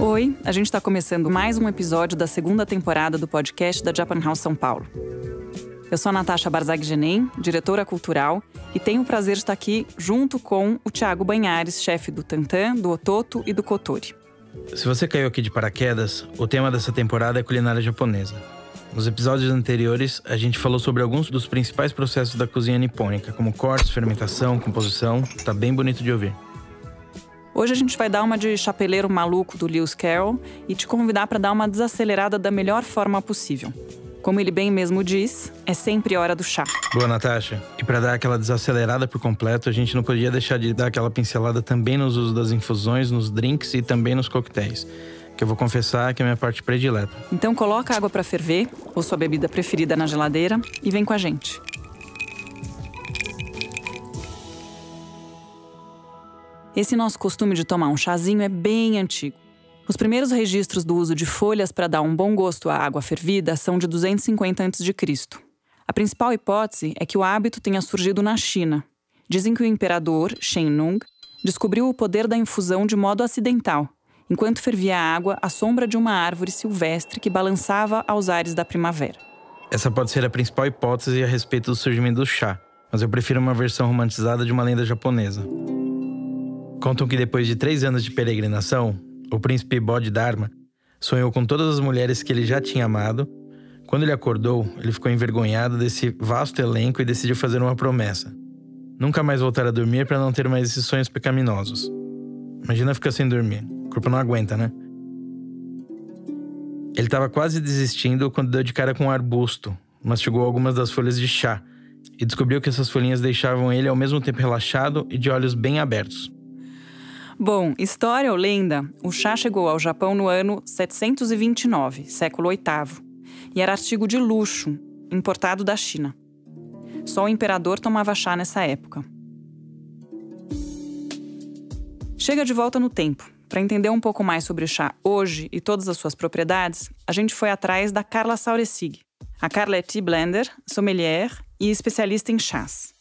Oi, a gente está começando mais um episódio da segunda temporada do podcast da Japan House São Paulo. Eu sou a Natasha Barzag Genem, diretora cultural, e tenho o prazer de estar aqui junto com o Tiago Banhares, chefe do Tantan, do Ototo e do Kotori. Se você caiu aqui de paraquedas, o tema dessa temporada é culinária japonesa. Nos episódios anteriores, a gente falou sobre alguns dos principais processos da cozinha nipônica, como cortes, fermentação, composição. Tá bem bonito de ouvir. Hoje a gente vai dar uma de chapeleiro maluco do Lewis Carroll e te convidar para dar uma desacelerada da melhor forma possível. Como ele bem mesmo diz, é sempre hora do chá. Boa, Natasha. E para dar aquela desacelerada por completo, a gente não podia deixar de dar aquela pincelada também nos usos das infusões, nos drinks e também nos coquetéis que eu vou confessar que é a minha parte predileta. Então coloca a água para ferver ou sua bebida preferida na geladeira e vem com a gente. Esse nosso costume de tomar um chazinho é bem antigo. Os primeiros registros do uso de folhas para dar um bom gosto à água fervida são de 250 a.C. A principal hipótese é que o hábito tenha surgido na China. Dizem que o imperador Shen Nung descobriu o poder da infusão de modo acidental, enquanto fervia a água à sombra de uma árvore silvestre que balançava aos ares da primavera. Essa pode ser a principal hipótese a respeito do surgimento do chá, mas eu prefiro uma versão romantizada de uma lenda japonesa. Contam que depois de três anos de peregrinação, o príncipe Bodhidharma sonhou com todas as mulheres que ele já tinha amado. Quando ele acordou, ele ficou envergonhado desse vasto elenco e decidiu fazer uma promessa: nunca mais voltar a dormir para não ter mais esses sonhos pecaminosos. Imagina ficar sem dormir, o corpo não aguenta, né? Ele estava quase desistindo quando deu de cara com um arbusto, mastigou algumas das folhas de chá e descobriu que essas folhinhas deixavam ele ao mesmo tempo relaxado e de olhos bem abertos. Bom, história ou lenda, o chá chegou ao Japão no ano 729, século VIII, e era artigo de luxo, importado da China. Só o imperador tomava chá nessa época. Chega de volta no tempo. Para entender um pouco mais sobre o chá hoje e todas as suas propriedades, a gente foi atrás da Carla Sauresig. A Carla é tea blender, sommelier e especialista em chás.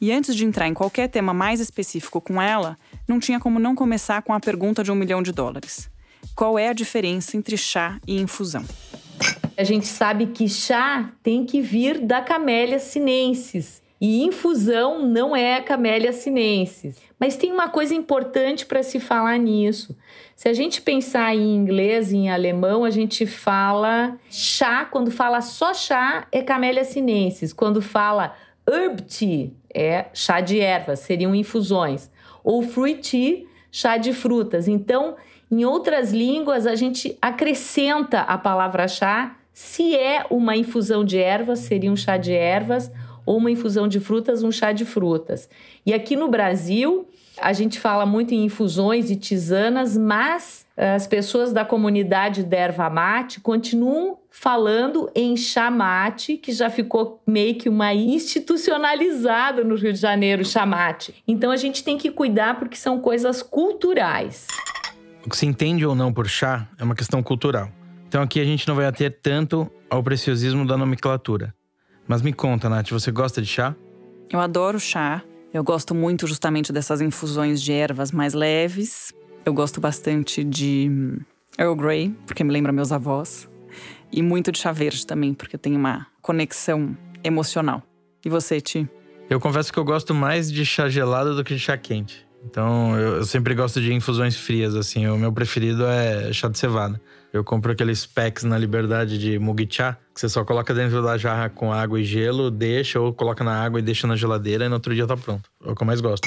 E antes de entrar em qualquer tema mais específico com ela, não tinha como não começar com a pergunta de um milhão de dólares: qual é a diferença entre chá e infusão? A gente sabe que chá tem que vir da camélia sinensis. E infusão não é a camélia sinensis. Mas tem uma coisa importante para se falar nisso. Se a gente pensar em inglês e em alemão, a gente fala chá, quando fala só chá, é camélia sinensis. Quando fala Herb tea é chá de ervas, seriam infusões. Ou fruit tea, chá de frutas. Então, em outras línguas, a gente acrescenta a palavra chá. Se é uma infusão de ervas, seria um chá de ervas. Ou uma infusão de frutas, um chá de frutas. E aqui no Brasil, a gente fala muito em infusões e tisanas, mas eh, as pessoas da comunidade derva mate continuam falando em chamate, que já ficou meio que uma institucionalizada no Rio de Janeiro, chamate. Então a gente tem que cuidar porque são coisas culturais. O que se entende ou não por chá é uma questão cultural. Então aqui a gente não vai ater tanto ao preciosismo da nomenclatura. Mas me conta, Nath, você gosta de chá? Eu adoro chá. Eu gosto muito justamente dessas infusões de ervas mais leves. Eu gosto bastante de Earl Grey, porque me lembra meus avós. E muito de chá verde também, porque tem uma conexão emocional. E você, Ti? Eu confesso que eu gosto mais de chá gelado do que de chá quente. Então, eu, sempre gosto de infusões frias, assim. O meu preferido é chá de cevada. Eu compro aqueles packs na Liberdade de Mugicha, que você só coloca dentro da jarra com água e gelo, deixa ou coloca na água e deixa na geladeira e no outro dia tá pronto. É o que eu mais gosto.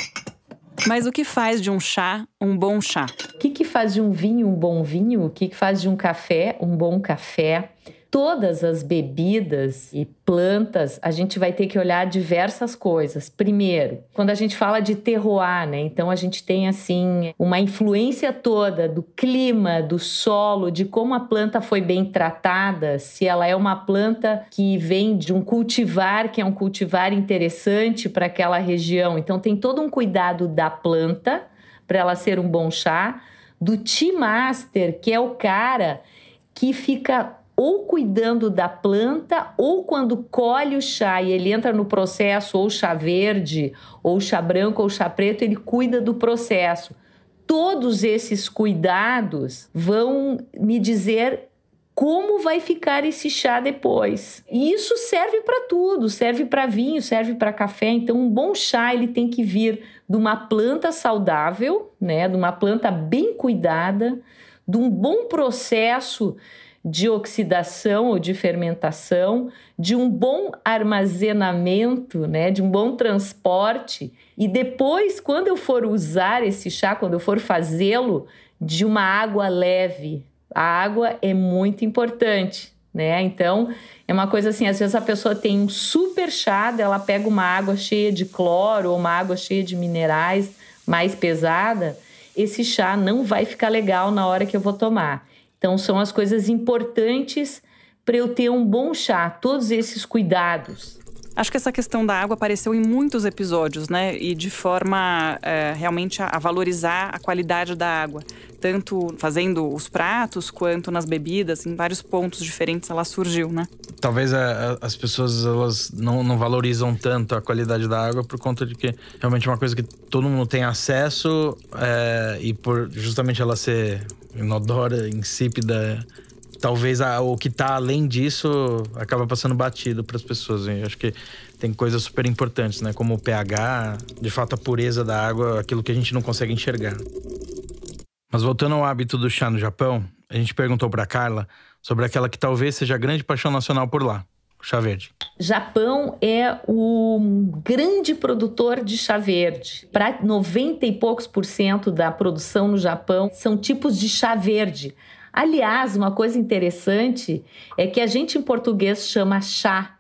Mas o que faz de um chá um bom chá? O que, que faz de um vinho um bom vinho? O que, que faz de um café um bom café? todas as bebidas e plantas, a gente vai ter que olhar diversas coisas. Primeiro, quando a gente fala de terroir, né? Então a gente tem assim uma influência toda do clima, do solo, de como a planta foi bem tratada, se ela é uma planta que vem de um cultivar, que é um cultivar interessante para aquela região. Então tem todo um cuidado da planta para ela ser um bom chá, do tea master, que é o cara que fica ou cuidando da planta, ou quando colhe o chá e ele entra no processo, ou chá verde, ou chá branco, ou chá preto, ele cuida do processo. Todos esses cuidados vão me dizer como vai ficar esse chá depois. E isso serve para tudo, serve para vinho, serve para café. Então, um bom chá ele tem que vir de uma planta saudável, né, de uma planta bem cuidada, de um bom processo de oxidação ou de fermentação, de um bom armazenamento, né, de um bom transporte. E depois, quando eu for usar esse chá, quando eu for fazê-lo, de uma água leve. A água é muito importante. Né? Então, é uma coisa assim, às vezes a pessoa tem um super chá, ela pega uma água cheia de cloro ou uma água cheia de minerais mais pesada, esse chá não vai ficar legal na hora que eu vou tomar. Então, são as coisas importantes para eu ter um bom chá, todos esses cuidados. Acho que essa questão da água apareceu em muitos episódios, né? E de forma é, realmente a, valorizar a qualidade da água, tanto fazendo os pratos quanto nas bebidas, em vários pontos diferentes ela surgiu, né? Talvez a, eh, a, eh, as pessoas elas não, não valorizam tanto a qualidade da água por conta de que realmente é uma coisa que todo mundo tem acesso é, e por justamente ela ser inodora, insípida. Talvez a, o que está além disso acaba passando batido para as pessoas. Hein? Eu acho que tem coisas super importantes, né? Como o pH, de fato a pureza da água, aquilo que a gente não consegue enxergar. Mas voltando ao hábito do chá no Japão, a gente perguntou para Carla sobre aquela que talvez seja a grande paixão nacional por lá, chá verde? Japão é o grande produtor de chá verde. Para 90 e poucos por cento da produção no Japão são tipos de chá verde. Aliás, uma coisa interessante é que a gente em português chama chá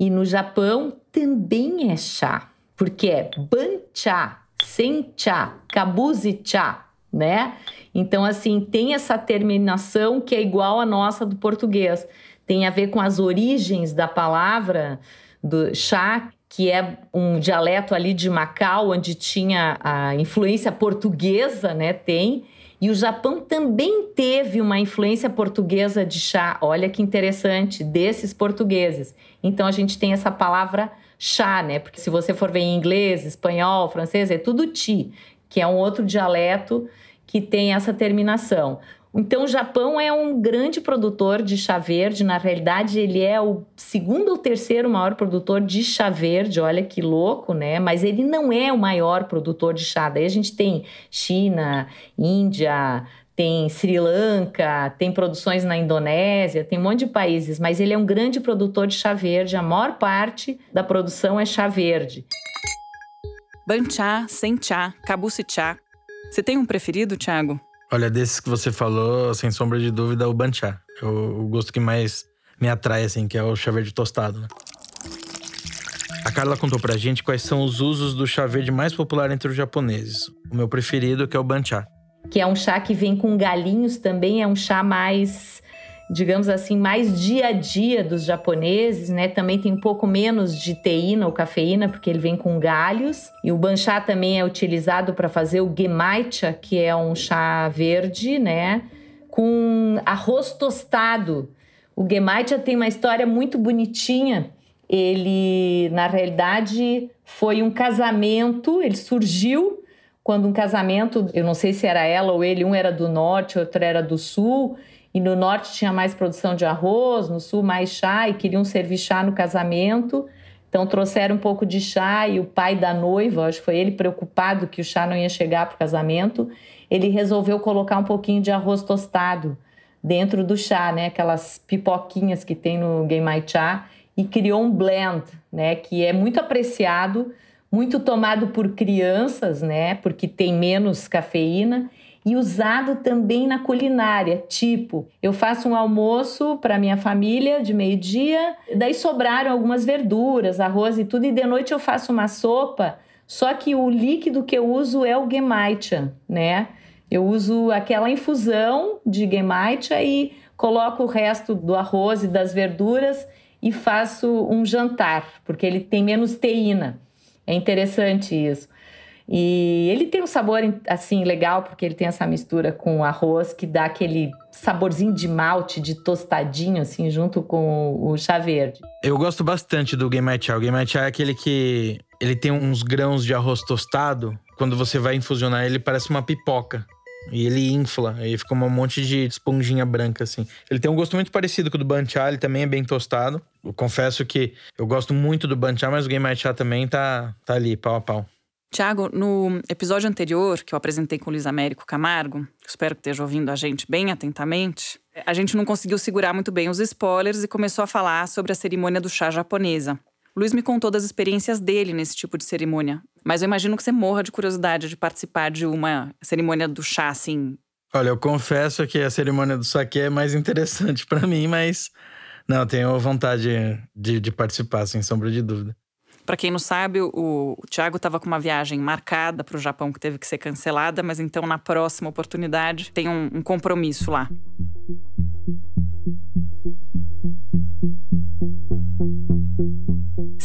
e no Japão também é chá, porque é bancha, sencha, kabuzicha, né? Então assim, tem essa terminação que é igual a nossa do português tem a ver com as origens da palavra do chá, que é um dialeto ali de Macau, onde tinha a influência portuguesa, né? Tem. E o Japão também teve uma influência portuguesa de chá. Olha que interessante, desses portugueses. Então a gente tem essa palavra chá, né? Porque se você for ver em inglês, espanhol, francês, é tudo ti, que é um outro dialeto que tem essa terminação. Então, o Japão é um grande produtor de chá verde. Na realidade, ele é o segundo ou terceiro maior produtor de chá verde. Olha que louco, né? Mas ele não é o maior produtor de chá. Daí a gente tem China, Índia, tem Sri Lanka, tem produções na Indonésia, tem um monte de países. Mas ele é um grande produtor de chá verde. A maior parte da produção é chá verde. Banchá, Senchá, Kabuchi-chá. Você tem um preferido, Thiago? Olha, desses que você falou, sem sombra de dúvida, o banchá. É o gosto que mais me atrai, assim, que é o chá verde tostado, né? A Carla contou pra gente quais são os usos do chá verde mais popular entre os japoneses. O meu preferido, que é o banchá. Que é um chá que vem com galinhos também, é um chá mais digamos assim, mais dia a dia dos japoneses, né? Também tem um pouco menos de teína ou cafeína, porque ele vem com galhos. E o banchá também é utilizado para fazer o gemaicha, que é um chá verde, né? Com arroz tostado. O gemaicha tem uma história muito bonitinha. Ele, na realidade, foi um casamento, ele surgiu quando um casamento, eu não sei se era ela ou ele, um era do norte, outro era do sul, e no norte tinha mais produção de arroz, no sul mais chá, e queriam servir chá no casamento. Então trouxeram um pouco de chá e o pai da noiva, acho que foi ele preocupado que o chá não ia chegar para o casamento, ele resolveu colocar um pouquinho de arroz tostado dentro do chá, né? Aquelas pipoquinhas que tem no Genmai Chá e criou um blend, né? Que é muito apreciado, muito tomado por crianças, né? Porque tem menos cafeína e usado também na culinária. Tipo, eu faço um almoço para minha família de meio-dia, daí sobraram algumas verduras, arroz e tudo, e de noite eu faço uma sopa, só que o líquido que eu uso é o gemaitian, né? Eu uso aquela infusão de gemaitian e coloco o resto do arroz e das verduras e faço um jantar, porque ele tem menos teína. É interessante isso. E ele tem um sabor assim legal porque ele tem essa mistura com arroz que dá aquele saborzinho de malte, de tostadinho assim, junto com o chá verde. Eu gosto bastante do Game Chá. O Game Chá é aquele que ele tem uns grãos de arroz tostado. Quando você vai infusionar ele parece uma pipoca. E ele infla, aí fica um monte de esponjinha branca, assim. Ele tem um gosto muito parecido com o do Banchá, ele também é bem tostado. Eu confesso que eu gosto muito do Banchá, mas o Game Chá também tá, tá ali, pau a pau. Tiago, no episódio anterior que eu apresentei com o Luiz Américo Camargo, espero que esteja ouvindo a gente bem atentamente, a gente não conseguiu segurar muito bem os spoilers e começou a falar sobre a cerimônia do chá japonesa. Luiz me contou das experiências dele nesse tipo de cerimônia, mas eu imagino que você morra de curiosidade de participar de uma cerimônia do chá assim. Olha, eu confesso que a cerimônia do saque é mais interessante para mim, mas não, tenho vontade de, de participar, sem sombra de dúvida. Para quem não sabe, o, o Thiago estava com uma viagem marcada para o Japão que teve que ser cancelada, mas então na próxima oportunidade tem um, um compromisso lá.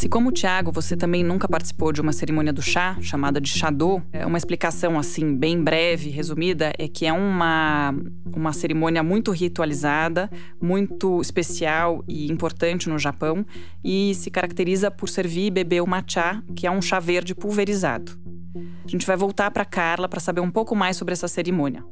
Se, como o Tiago, você também nunca participou de uma cerimônia do chá, chamada de Xadô, é, uma explicação assim, bem breve, resumida, é que é uma, uma cerimônia muito ritualizada, muito especial e importante no Japão, e se caracteriza por servir e beber o matcha, que é um chá verde pulverizado. A gente vai voltar para Carla para saber um pouco mais sobre essa cerimônia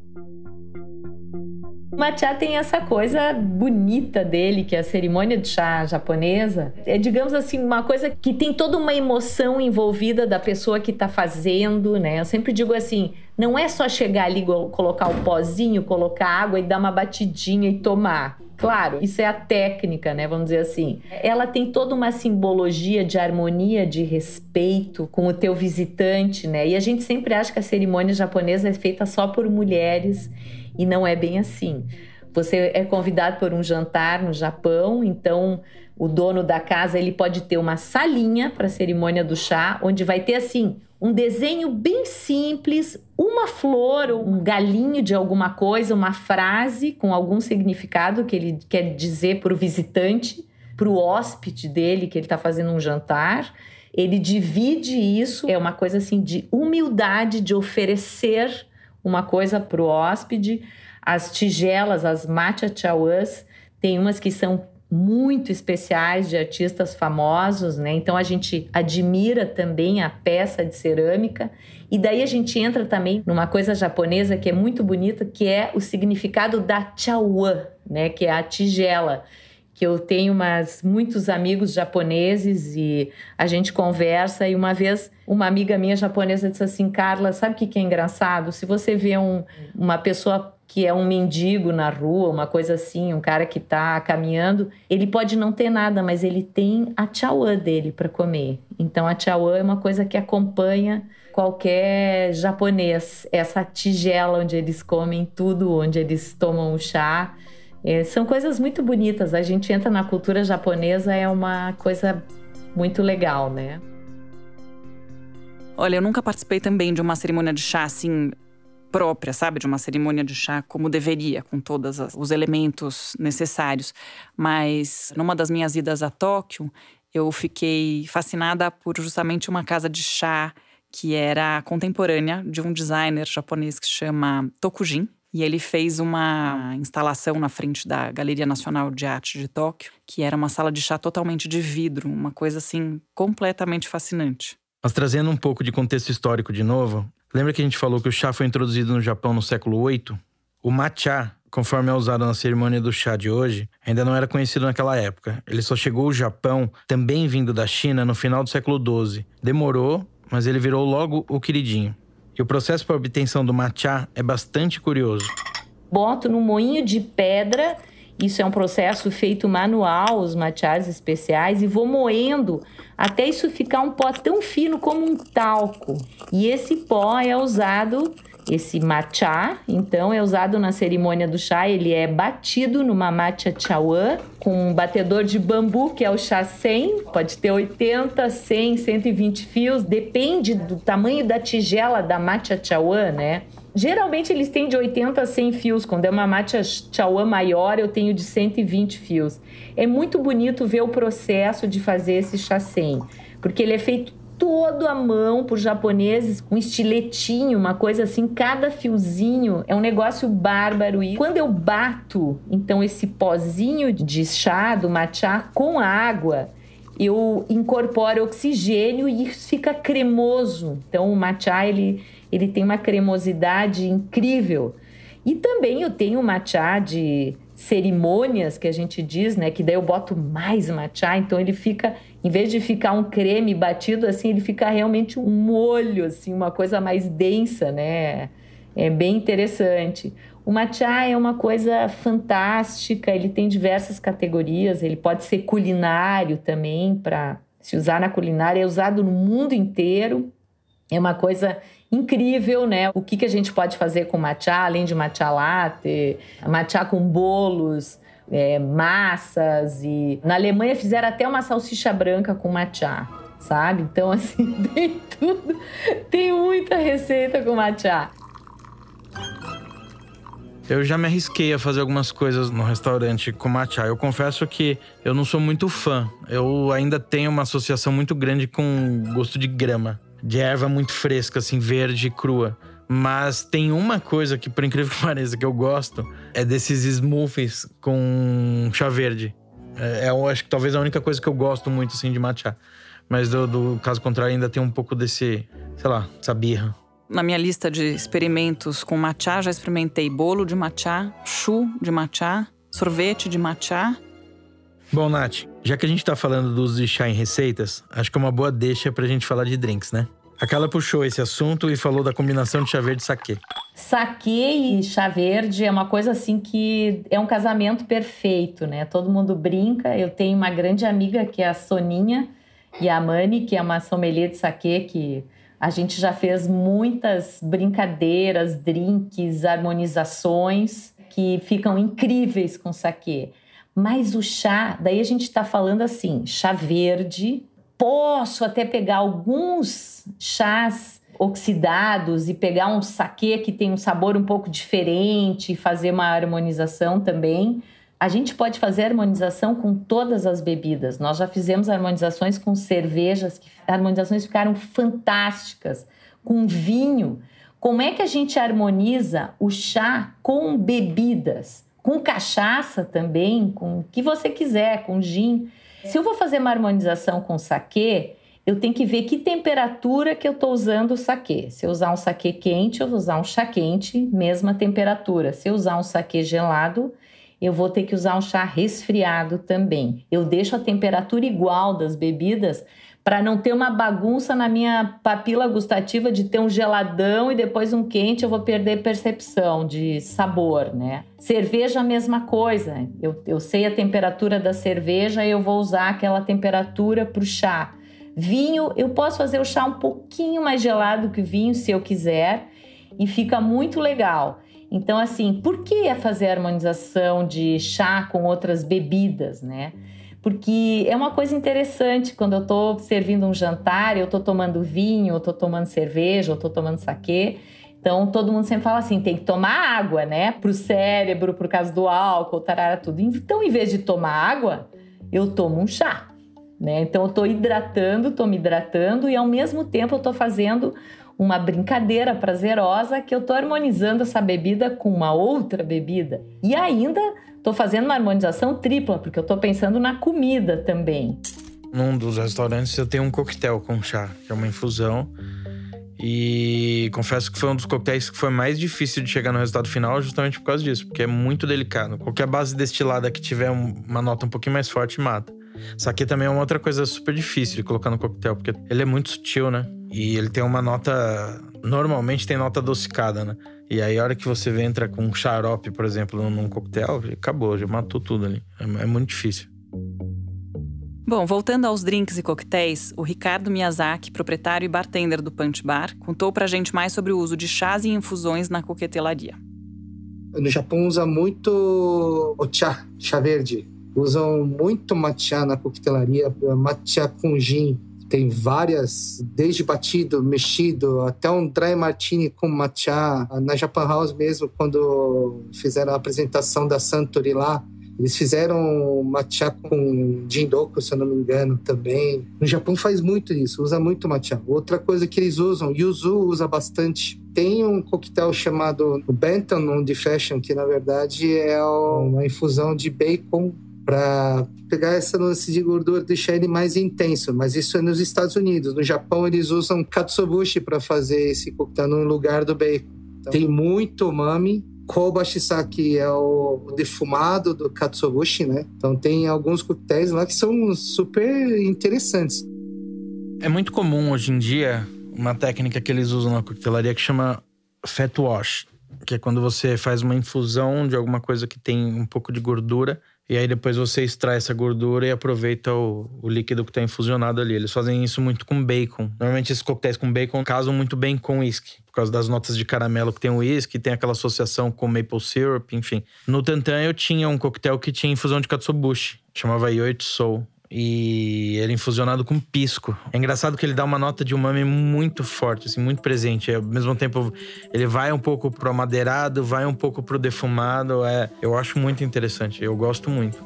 matcha tem essa coisa bonita dele, que é a cerimônia de chá japonesa. É, digamos assim, uma coisa que tem toda uma emoção envolvida da pessoa que está fazendo, né? Eu sempre digo assim, não é só chegar ali, colocar o pozinho, colocar água e dar uma batidinha e tomar. Claro, isso é a técnica, né? Vamos dizer assim. Ela tem toda uma simbologia de harmonia, de respeito com o teu visitante, né? E a gente sempre acha que a cerimônia japonesa é feita só por mulheres e não é bem assim. Você é convidado por um jantar no Japão, então o dono da casa ele pode ter uma salinha para a cerimônia do chá, onde vai ter assim um desenho bem simples, uma flor, um galinho de alguma coisa, uma frase com algum significado que ele quer dizer para o visitante, para o hóspede dele que ele está fazendo um jantar. Ele divide isso, é uma coisa assim de humildade de oferecer uma coisa para o hóspede. As tigelas, as matcha chauãs, tem umas que são muito especiais de artistas famosos, né? Então a gente admira também a peça de cerâmica e daí a gente entra também numa coisa japonesa que é muito bonita, que é o significado da chawan, né? Que é a tigela que eu tenho mas muitos amigos japoneses e a gente conversa e uma vez uma amiga minha japonesa disse assim Carla sabe o que, que é engraçado se você vê um, uma pessoa que é um mendigo na rua, uma coisa assim, um cara que está caminhando, ele pode não ter nada, mas ele tem a chauã dele para comer. Então a chauã é uma coisa que acompanha qualquer japonês, essa tigela onde eles comem tudo, onde eles tomam o chá. É, são coisas muito bonitas. A gente entra na cultura japonesa, é uma coisa muito legal, né? Olha, eu nunca participei também de uma cerimônia de chá assim própria, sabe? De uma cerimônia de chá como deveria, com todos os elementos necessários. Mas numa das minhas idas a Tóquio, eu fiquei fascinada por justamente uma casa de chá que era contemporânea de um designer japonês que chama Tokujin, e ele fez uma instalação na frente da Galeria Nacional de Arte de Tóquio, que era uma sala de chá totalmente de vidro, uma coisa assim completamente fascinante. Mas trazendo um pouco de contexto histórico de novo, lembra que a gente falou que o chá foi introduzido no Japão no século VIII? O matcha, conforme é usado na cerimônia do chá de hoje, ainda não era conhecido naquela época. Ele só chegou ao Japão, também vindo da China, no final do século XII. Demorou, mas ele virou logo o queridinho que o processo para obtenção do matcha é bastante curioso. Boto no moinho de pedra, isso é um processo feito manual, os matchas especiais, e vou moendo até isso ficar um pó tão fino como um talco. E esse pó é usado esse matcha, então, é usado na cerimônia do chá. Ele é batido numa matcha chawan com um batedor de bambu, que é o chá 100. Pode ter 80, 100, 120 fios. Depende do tamanho da tigela da matcha chawan, né? Geralmente eles têm de 80 a 100 fios. Quando é uma matcha chawan maior, eu tenho de 120 fios. É muito bonito ver o processo de fazer esse chá 100, porque ele é feito todo à mão por japoneses, um estiletinho, uma coisa assim, cada fiozinho é um negócio bárbaro. E quando eu bato, então, esse pozinho de chá, do matcha, com água, eu incorporo oxigênio e isso fica cremoso. Então, o matcha, ele, ele tem uma cremosidade incrível. E também eu tenho matcha de cerimônias que a gente diz, né? Que daí eu boto mais matcha, então ele fica, em vez de ficar um creme batido assim, ele fica realmente um molho, assim, uma coisa mais densa, né? É bem interessante. O matcha é uma coisa fantástica, ele tem diversas categorias, ele pode ser culinário também para se usar na culinária, é usado no mundo inteiro. É uma coisa incrível, né? O que, que a gente pode fazer com matcha, além de matcha latte, matcha com bolos, é, massas. e Na Alemanha fizeram até uma salsicha branca com matcha sabe? Então, assim, tem tudo, tem muita receita com matcha. Eu já me arrisquei a fazer algumas coisas no restaurante com matcha. Eu confesso que eu não sou muito fã. Eu ainda tenho uma associação muito grande com gosto de grama de erva muito fresca, assim, verde crua. Mas tem uma coisa que, por incrível que pareça, que eu gosto é desses smoothies com chá verde. É, é, eu acho que talvez a única coisa que eu gosto muito, assim, de matcha. Mas do, do caso contrário, ainda tem um pouco desse, sei lá, essa birra. Na minha lista de experimentos com matcha, já experimentei bolo de matcha, chu de matcha, sorvete de matcha Bom, Nath, já que a gente tá falando do uso de chá em receitas, acho que é uma boa deixa pra gente falar de drinks, né? A Carla puxou esse assunto e falou da combinação de chá verde e saquê. Saquê e chá verde é uma coisa assim que é um casamento perfeito, né? Todo mundo brinca. Eu tenho uma grande amiga que é a Soninha e a Mani, que é uma sommelier de saquê que a gente já fez muitas brincadeiras, drinks, harmonizações que ficam incríveis com saquê. Mas o chá, daí a gente está falando assim, chá verde. Posso até pegar alguns chás oxidados e pegar um saquê que tem um sabor um pouco diferente e fazer uma harmonização também. A gente pode fazer harmonização com todas as bebidas. Nós já fizemos harmonizações com cervejas, que harmonizações ficaram fantásticas, com vinho. Como é que a gente harmoniza o chá com bebidas? com cachaça também, com o que você quiser, com gin. É. Se eu vou fazer uma harmonização com saquê, eu tenho que ver que temperatura que eu estou usando o saquê. Se eu usar um saquê quente, eu vou usar um chá quente, mesma temperatura. Se eu usar um saquê gelado, eu vou ter que usar um chá resfriado também. Eu deixo a temperatura igual das bebidas para não ter uma bagunça na minha papila gustativa de ter um geladão e depois um quente, eu vou perder percepção de sabor, né? Cerveja, a mesma coisa. Eu, eu sei a temperatura da cerveja e eu vou usar aquela temperatura para o chá. Vinho, eu posso fazer o chá um pouquinho mais gelado que o vinho, se eu quiser, e fica muito legal. Então, assim, por que fazer harmonização de chá com outras bebidas, né? porque é uma coisa interessante quando eu estou servindo um jantar, eu estou tomando vinho, eu estou tomando cerveja, eu estou tomando saquê. Então todo mundo sempre fala assim, tem que tomar água, né? Para o cérebro, por causa do álcool, tarara, tudo. Então, em vez de tomar água, eu tomo um chá. Né? Então eu estou hidratando, estou me hidratando e ao mesmo tempo eu estou fazendo uma brincadeira prazerosa que eu estou harmonizando essa bebida com uma outra bebida e ainda Estou fazendo uma harmonização tripla, porque eu estou pensando na comida também. Num dos restaurantes eu tenho um coquetel com chá, que é uma infusão. E confesso que foi um dos coquetéis que foi mais difícil de chegar no resultado final, justamente por causa disso, porque é muito delicado. Qualquer base destilada que tiver uma nota um pouquinho mais forte mata. Isso aqui também é uma outra coisa super difícil de colocar no coquetel, porque ele é muito sutil, né? E ele tem uma nota. Normalmente tem nota adocicada, né? E aí, a hora que você entra com um xarope, por exemplo, num coquetel, acabou, já matou tudo ali. É, é, muito difícil. Bom, voltando aos drinks e coquetéis, o Ricardo Miyazaki, proprietário e bartender do Punch Bar, contou pra gente mais sobre o uso de chás e infusões na coquetelaria. No Japão usa muito o chá, chá verde. Usam muito matcha na coquetelaria, matcha com gin, tem várias, desde batido, mexido, até um dry martini com matcha. Ah, na Japan House mesmo, quando fizeram a apresentação da Santori lá, eles fizeram matcha com jindoku, se eu não me engano, também. No Japão faz muito isso, usa muito matcha. Outra coisa que eles usam, yuzu usa bastante. Tem um coquetel chamado Benton, um de fashion, que na verdade é uma infusão de bacon para pegar essa lance de gordura, deixar ele mais intenso. Mas isso é nos Estados Unidos. No Japão, eles usam katsubushi para fazer esse coquetel no lugar do bacon. Então, tem muito umami. Kobashisaki é o defumado do katsubushi, né? Então tem alguns coquetéis lá que são super interessantes. É muito comum hoje em dia uma técnica que eles usam na coquetelaria que chama fat wash, que é quando você faz uma infusão de alguma coisa que tem um pouco de gordura e aí depois você extrai essa gordura e aproveita o, o líquido que está infusionado ali. Eles fazem isso muito com bacon. Normalmente esses coquetéis com bacon casam muito bem com uísque. Por causa das notas de caramelo que tem o uísque, tem aquela associação com maple syrup, enfim. No Tantan eu tinha um coquetel que tinha infusão de katsuobushi. Chamava Yoitsu Soul e ele é infusionado com pisco. É engraçado que ele dá uma nota de umami muito forte, assim, muito presente. Ao mesmo tempo, ele vai um pouco pro amadeirado, vai um pouco pro defumado. É, eu acho muito interessante, eu gosto muito.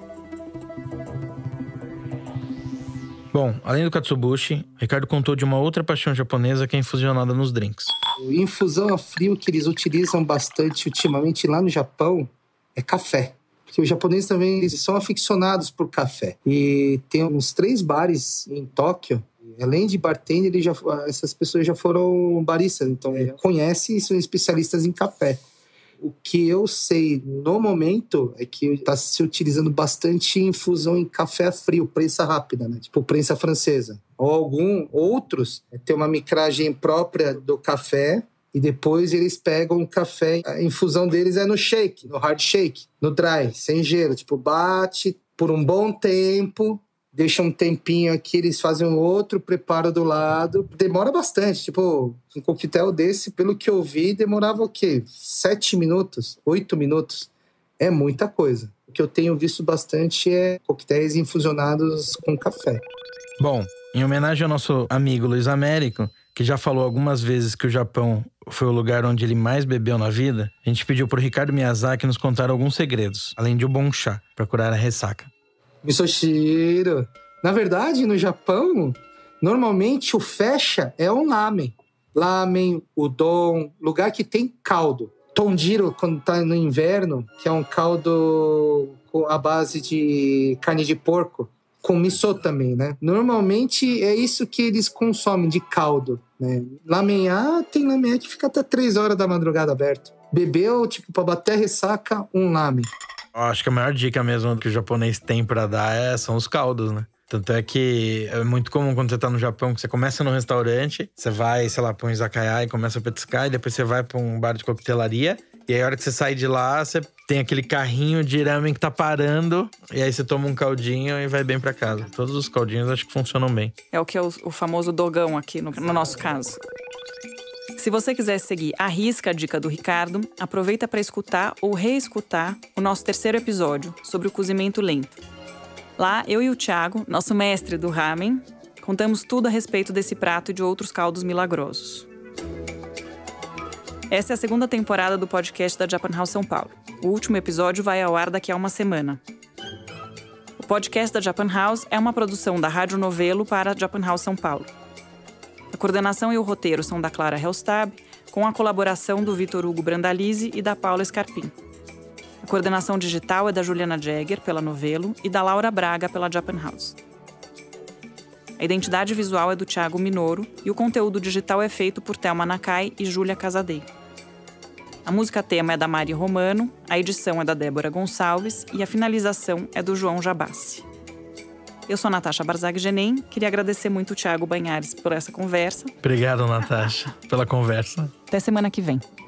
Bom, além do katsubushi, Ricardo contou de uma outra paixão japonesa que é infusionada nos drinks. Infusão a frio que eles utilizam bastante ultimamente lá no Japão é café porque os japoneses também são aficionados por café. E tem uns três bares em Tóquio além de bartender, ele já, ah, essas pessoas já foram baristas, então é. e são especialistas em café. O que eu sei no momento é que está se utilizando bastante infusão em café frio, prensa rápida, né? tipo prensa francesa. Ou algum, outros, é, tem uma micragem própria do café e depois eles pegam o café, a infusão deles é no shake, no hard shake, no dry, sem gelo, tipo bate por um bom tempo, deixa um tempinho aqui, eles fazem um outro preparo do lado. Demora bastante, tipo, um coquetel desse, pelo que eu vi, demorava o quê? Sete minutos, oito minutos. É muita coisa. O que eu tenho visto bastante é coquetéis infusionados com café. Bom, em homenagem ao nosso amigo Luiz Américo, que já falou algumas vezes que o Japão foi o lugar onde ele mais bebeu na vida, a gente pediu para o Ricardo Miyazaki nos contar alguns segredos, além de um bom chá, para curar a ressaca. Misoshiro! Na verdade, no Japão, normalmente o fecha é um lamen. Lamen, udon, lugar que tem caldo. Tondiro, quando está no inverno, que é um caldo à base de carne de porco com miso também, né? Normalmente é isso que eles consomem de caldo, né? Lamear, ah, tem lamear que fica até três horas da madrugada aberto. Bebeu, tipo, pra bater ressaca, um lame. acho que a maior dica mesmo que o japonês tem para dar é, são os caldos, né? Tanto é que é muito comum quando você tá no Japão, que você começa num restaurante, você vai, sei lá, pra um izakaya e começa a petiscar, e depois você vai pra um bar de coquetelaria, e aí, a hora que você sai de lá, você tem aquele carrinho de ramen que tá parando, e aí você toma um caldinho e vai bem para casa. Todos os caldinhos acho que funcionam bem. É o que é o, o famoso dogão aqui, no, no nosso caso. Se você quiser seguir a risca a dica do Ricardo, aproveita para escutar ou reescutar o nosso terceiro episódio sobre o cozimento lento. Lá, eu e o Thiago, nosso mestre do ramen, contamos tudo a respeito desse prato e de outros caldos milagrosos. Essa é a segunda temporada do podcast da Japan House São Paulo. O último episódio vai ao ar daqui a uma semana. O podcast da Japan House é uma produção da Rádio Novelo para a Japan House São Paulo. A coordenação e o roteiro são da Clara Helstab, com a colaboração do Vitor Hugo Brandalize e da Paula Scarpim. A coordenação digital é da Juliana Jäger, pela Novelo, e da Laura Braga, pela Japan House. A identidade visual é do Thiago Minoro e o conteúdo digital é feito por Thelma Nakai e Júlia Casadei. A música tema é da Mari Romano, a edição é da Débora Gonçalves e a finalização é do João Jabassi. Eu sou Natasha Barzag Genem, queria agradecer muito o Thiago Banhares por essa conversa. Obrigado, Natasha, pela conversa. Até semana que vem.